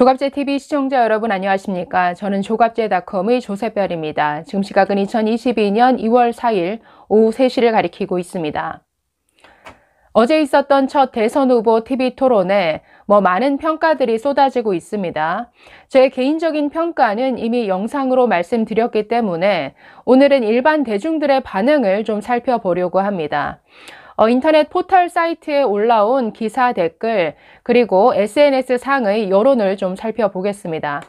조갑제 TV 시청자 여러분 안녕하십니까? 저는 조갑제닷컴의 조세별입니다. 지금 시각은 2022년 2월 4일 오후 3시를 가리키고 있습니다. 어제 있었던 첫 대선 후보 TV 토론에 뭐 많은 평가들이 쏟아지고 있습니다. 제 개인적인 평가는 이미 영상으로 말씀드렸기 때문에 오늘은 일반 대중들의 반응을 좀 살펴보려고 합니다. 어, 인터넷 포털 사이트에 올라온 기사 댓글 그리고 SNS 상의 여론을 좀 살펴보겠습니다.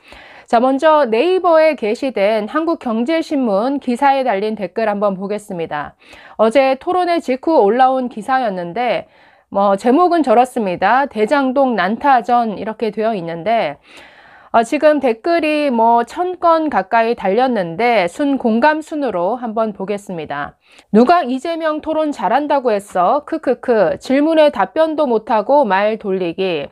자, 먼저 네이버에 게시된 한국경제신문 기사에 달린 댓글 한번 보겠습니다. 어제 토론회 직후 올라온 기사였는데, 뭐, 제목은 저렇습니다. 대장동 난타전 이렇게 되어 있는데, 어, 지금 댓글이 뭐 천 건 가까이 달렸는데 순 공감 순으로 한번 보겠습니다. 누가 이재명 토론 잘한다고 했어? 크크크 질문에 답변도 못하고 말 돌리기.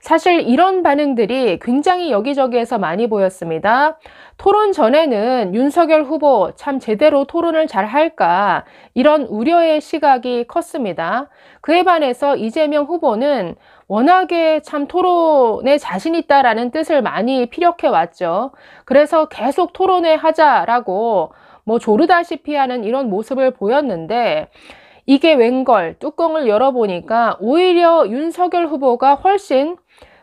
사실 이런 반응들이 굉장히 여기저기에서 많이 보였습니다. 토론 전에는 윤석열 후보 참 제대로 토론을 잘 할까 이런 우려의 시각이 컸습니다. 그에 반해서 이재명 후보는 워낙에 참 토론에 자신 있다라는 뜻을 많이 피력해 왔죠. 그래서 계속 토론회 하자라고 뭐 조르다시피 하는 이런 모습을 보였는데 이게 웬걸 뚜껑을 열어보니까 오히려 윤석열 후보가 훨씬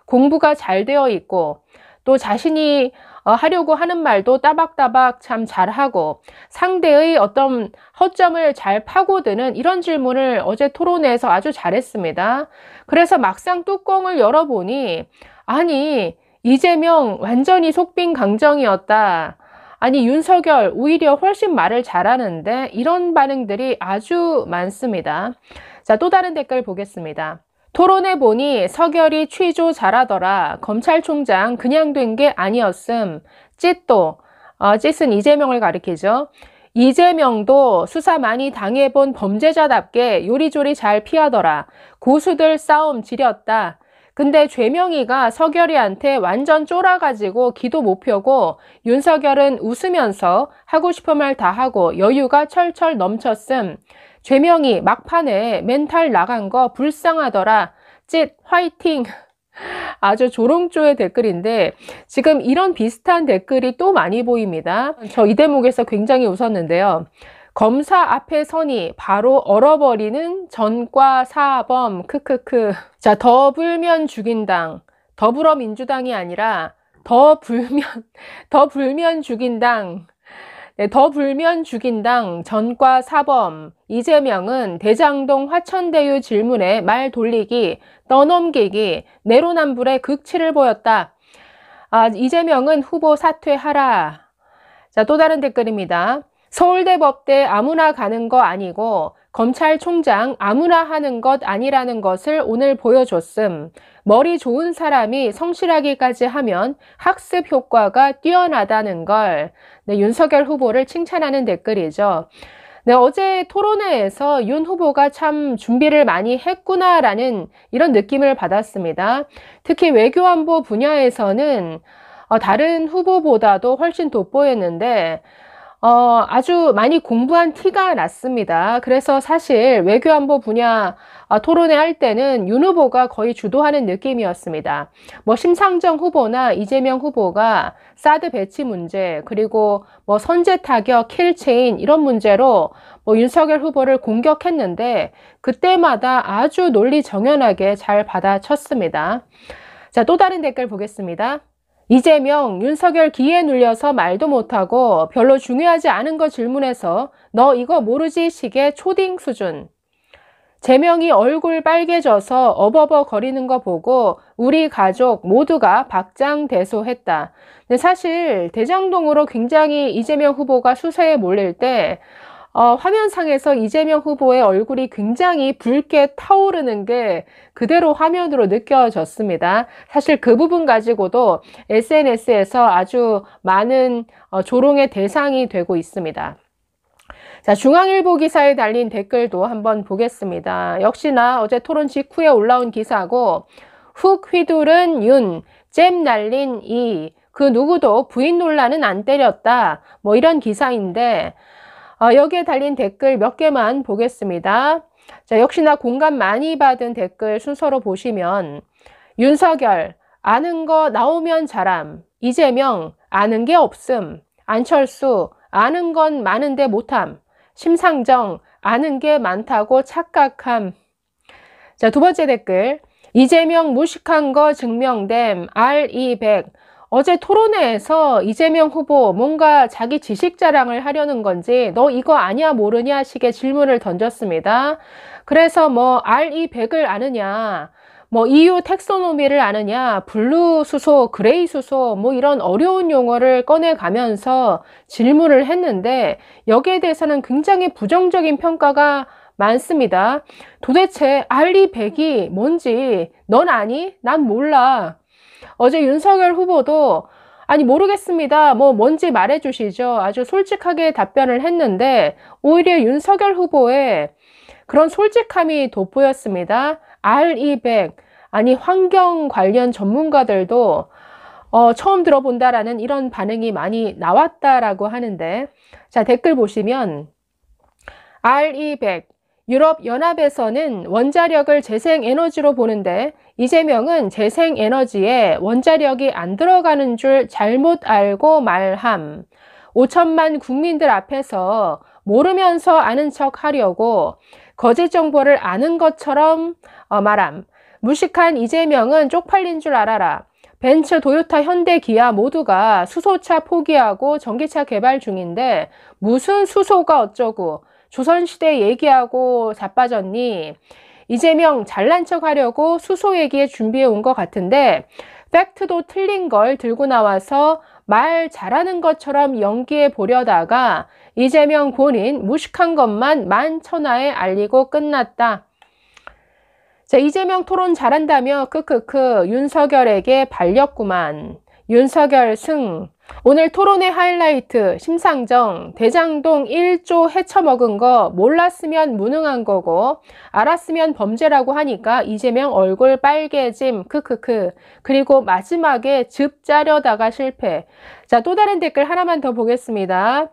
공부가 잘 되어 있고 또 자신이 어, 하려고 하는 말도 따박따박 참 잘하고 상대의 어떤 허점을 잘 파고드는 이런 질문을 어제 토론회에서 아주 잘했습니다. 그래서 막상 뚜껑을 열어보니 아니 이재명 완전히 속빈 강정이었다. 아니 윤석열 오히려 훨씬 말을 잘하는데 이런 반응들이 아주 많습니다. 자또 다른 댓글 보겠습니다. 토론해 보니 서결이 취조 잘하더라. 검찰총장 그냥 된 게 아니었음. 찢도 어, 찢은 이재명을 가리키죠. 이재명도 수사 많이 당해본 범죄자답게 요리조리 잘 피하더라. 고수들 싸움 지렸다. 근데 죄명이가 서결이한테 완전 쫄아가지고 기도 못 펴고 윤서결은 웃으면서 하고 싶은 말 다 하고 여유가 철철 넘쳤음. 죄명이 막판에 멘탈 나간 거 불쌍하더라. 찢 화이팅 아주 조롱조의 댓글인데 지금 이런 비슷한 댓글이 또 많이 보입니다 저 이 대목에서 굉장히 웃었는데요 검사 앞에 선이 바로 얼어버리는 전과 사범 크크크 자더 불면 죽인당 더불어민주당이 아니라 더 불면 더 불면 죽인당 네, 더 불면 죽인당 전과 사범 이재명은 대장동 화천대유 질문에 말 돌리기, 떠넘기기, 내로남불의 극치를 보였다. 아, 이재명은 후보 사퇴하라. 자, 또 다른 댓글입니다. 서울대 법대 아무나 가는 거 아니고 검찰총장 아무나 하는 것 아니라는 것을 오늘 보여줬음. 머리 좋은 사람이 성실하기까지 하면 학습 효과가 뛰어나다는 걸 네, 윤석열 후보를 칭찬하는 댓글이죠. 네, 어제 토론회에서 윤 후보가 참 준비를 많이 했구나라는 이런 느낌을 받았습니다. 특히 외교안보 분야에서는 어, 다른 후보보다도 훨씬 돋보였는데 어, 아주 많이 공부한 티가 났습니다. 그래서 사실 외교안보 분야 어, 토론회 할 때는 윤 후보가 거의 주도하는 느낌이었습니다. 뭐 심상정 후보나 이재명 후보가 사드 배치 문제, 그리고 뭐 선제 타격, 킬체인 이런 문제로 뭐 윤석열 후보를 공격했는데 그때마다 아주 논리 정연하게 잘 받아쳤습니다. 자, 또 다른 댓글 보겠습니다. 이재명, 윤석열 기에 눌려서 말도 못하고 별로 중요하지 않은 거 질문해서 너 이거 모르지 식의 초딩 수준. 재명이 얼굴 빨개져서 어버버 거리는 거 보고 우리 가족 모두가 박장대소했다. 사실 대장동으로 굉장히 이재명 후보가 수세에 몰릴 때 어, 화면상에서 이재명 후보의 얼굴이 굉장히 붉게 타오르는 게 그대로 화면으로 느껴졌습니다. 사실 그 부분 가지고도 SNS에서 아주 많은 어, 조롱의 대상이 되고 있습니다. 자, 중앙일보 기사에 달린 댓글도 한번 보겠습니다. 역시나 어제 토론 직후에 올라온 기사고, 훅 휘두른 윤, 잼 날린 이, 그 누구도 부인 논란은 안 때렸다. 뭐 이런 기사인데, 어, 여기에 달린 댓글 몇 개만 보겠습니다. 자, 역시나 공감 많이 받은 댓글 순서로 보시면 윤석열 아는 거 나오면 잘함 이재명 아는 게 없음 안철수 아는 건 많은데 못함 심상정 아는 게 많다고 착각함 자두 번째 댓글 이재명 무식한 거 증명됨 R200 어제 토론회에서 이재명 후보 뭔가 자기 지식 자랑을 하려는 건지 너 이거 아냐 모르냐 식의 질문을 던졌습니다. 그래서 뭐 RE100을 아느냐 뭐 EU 텍소노미를 아느냐, 블루 수소, 그레이 수소, 뭐 이런 어려운 용어를 꺼내가면서 질문을 했는데 여기에 대해서는 굉장히 부정적인 평가가 많습니다. 도대체 알리0이 뭔지 넌 아니? 난 몰라. 어제 윤석열 후보도 아니 모르겠습니다. 뭐 뭔지 말해 주시죠. 아주 솔직하게 답변을 했는데 오히려 윤석열 후보의 그런 솔직함이 돋보였습니다. R200 아니 환경 관련 전문가들도 어, 처음 들어본다라는 이런 반응이 많이 나왔다라고 하는데 자 댓글 보시면 R200 유럽연합에서는 원자력을 재생에너지로 보는데 이재명은 재생에너지에 원자력이 안 들어가는 줄 잘못 알고 말함. 5천만 국민들 앞에서 모르면서 아는 척 하려고 거짓 정보를 아는 것처럼 어, 말함. 무식한 이재명은 쪽팔린 줄 알아라. 벤츠, 도요타, 현대, 기아 모두가 수소차 포기하고 전기차 개발 중인데 무슨 수소가 어쩌고 조선시대 얘기하고 자빠졌니? 이재명 잘난 척 하려고 수소 얘기에 준비해 온 것 같은데 팩트도 틀린 걸 들고 나와서 말 잘하는 것처럼 연기해 보려다가 이재명 본인 무식한 것만 만천하에 알리고 끝났다. 자, 이재명 토론 잘한다며 크크크 윤석열에게 발렸구만. 윤석열 승. 오늘 토론의 하이라이트 심상정 대장동 1조 헤쳐먹은거 몰랐으면 무능한 거고 알았으면 범죄라고 하니까 이재명 얼굴 빨개짐 크크크 그리고 마지막에 즙 짜려다가 실패 자 또 다른 댓글 하나만 더 보겠습니다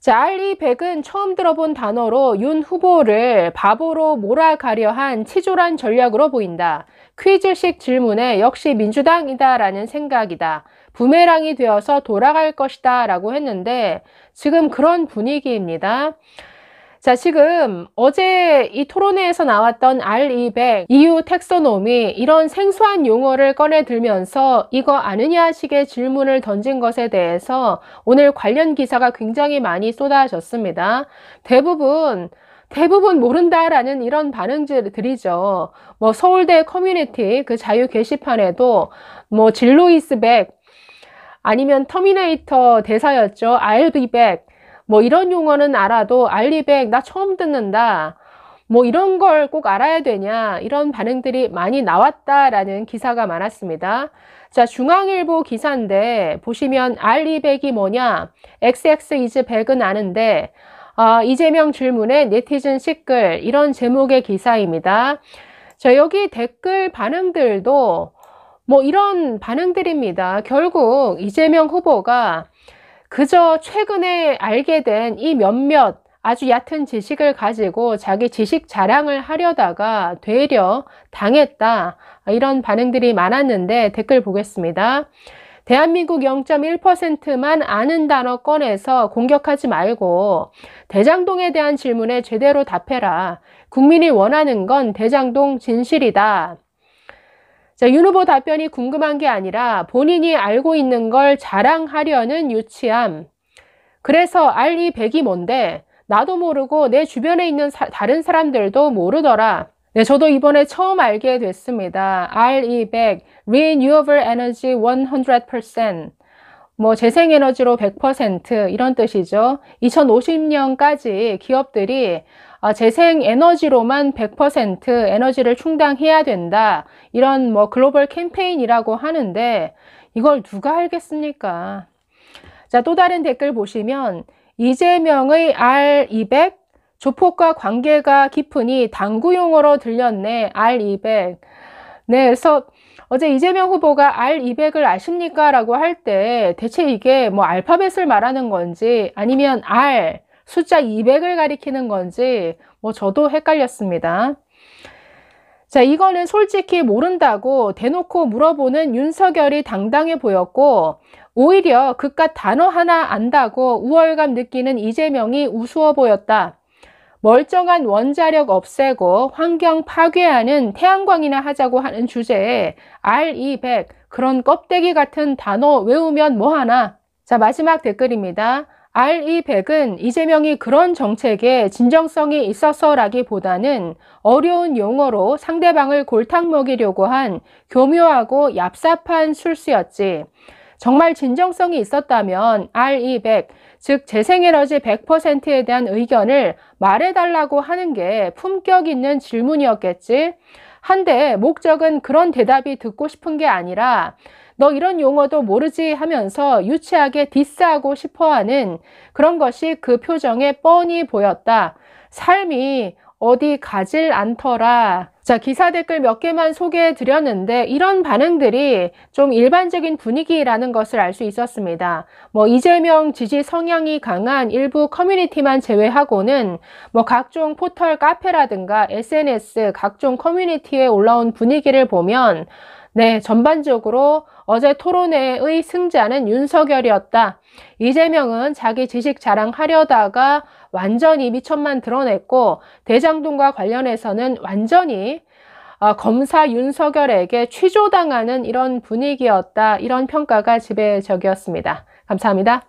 자, 알리백은 처음 들어본 단어로 윤 후보를 바보로 몰아가려 한 치졸한 전략으로 보인다. 퀴즈식 질문에 역시 민주당이다라는 생각이다. 부메랑이 되어서 돌아갈 것이다 라고 했는데 지금 그런 분위기입니다. 자, 지금 어제 이 토론회에서 나왔던 R200 EU 텍소노미 이런 생소한 용어를 꺼내들면서 이거 아느냐 식의 질문을 던진 것에 대해서 오늘 관련 기사가 굉장히 많이 쏟아졌습니다. 대부분 대부분 모른다라는 이런 반응들이죠. 뭐 서울대 커뮤니티 그 자유 게시판에도 뭐 진로이스백 아니면 터미네이터 대사였죠. I'll be back. 뭐 이런 용어는 알아도 I'll be back. 나 처음 듣는다. 뭐 이런 걸 꼭 알아야 되냐 이런 반응들이 많이 나왔다라는 기사가 많았습니다. 자 중앙일보 기사인데 보시면 알리백이 뭐냐 XX 이즈 백은 아는데 어, 이재명 질문에 네티즌 시끌 이런 제목의 기사입니다. 자 여기 댓글 반응들도 뭐 이런 반응들입니다. 결국 이재명 후보가 그저 최근에 알게 된 이 몇몇 아주 얕은 지식을 가지고 자기 지식 자랑을 하려다가 되려 당했다. 이런 반응들이 많았는데 댓글 보겠습니다. 대한민국 0.1%만 아는 단어 꺼내서 공격하지 말고 대장동에 대한 질문에 제대로 답해라. 국민이 원하는 건 대장동 진실이다. 자, 윤 후보 답변이 궁금한 게 아니라 본인이 알고 있는 걸 자랑하려는 유치함. 그래서 알이 백이 뭔데 나도 모르고 내 주변에 있는 사, 다른 사람들도 모르더라. 네, 저도 이번에 처음 알게 됐습니다. RE100, Renewable Energy 100%. 뭐 재생에너지로 100% 이런 뜻이죠. 2050년까지 기업들이 아, 재생 에너지로만 100% 에너지를 충당해야 된다. 이런 뭐 글로벌 캠페인이라고 하는데 이걸 누가 알겠습니까? 자, 또 다른 댓글 보시면 이재명의 R200 조폭과 관계가 깊으니 당구 용어로 들렸네. R200. 네, 그래서 어제 이재명 후보가 R200을 아십니까? 라고 할 때 대체 이게 뭐 알파벳을 말하는 건지 아니면 R, 숫자 200을 가리키는 건지 뭐 저도 헷갈렸습니다. 자, 이거는 솔직히 모른다고 대놓고 물어보는 윤석열이 당당해 보였고 오히려 그깟 단어 하나 안다고 우월감 느끼는 이재명이 우스워 보였다. 멀쩡한 원자력 없애고 환경 파괴하는 태양광이나 하자고 하는 주제에 R200 그런 껍데기 같은 단어 외우면 뭐하나? 자 마지막 댓글입니다. RE100은 이재명이 그런 정책에 진정성이 있어서라기보다는 어려운 용어로 상대방을 골탕 먹이려고 한 교묘하고 얍삽한 술수였지. 정말 진정성이 있었다면 RE100, 즉 재생에너지 100%에 대한 의견을 말해달라고 하는 게 품격 있는 질문이었겠지. 한데 목적은 그런 대답이 듣고 싶은 게 아니라 너 이런 용어도 모르지 하면서 유치하게 디스하고 싶어하는 그런 것이 그 표정에 뻔히 보였다. 삶이 어디 가질 않더라. 자, 기사 댓글 몇 개만 소개해 드렸는데 이런 반응들이 좀 일반적인 분위기라는 것을 알 수 있었습니다. 뭐 이재명 지지 성향이 강한 일부 커뮤니티만 제외하고는 뭐 각종 포털 카페라든가 SNS 각종 커뮤니티에 올라온 분위기를 보면 네, 전반적으로 어제 토론회의 승자는 윤석열이었다. 이재명은 자기 지식 자랑하려다가 완전히 미천만 드러냈고 대장동과 관련해서는 완전히 어, 검사 윤석열에게 취조당하는 이런 분위기였다. 이런 평가가 지배적이었습니다. 감사합니다.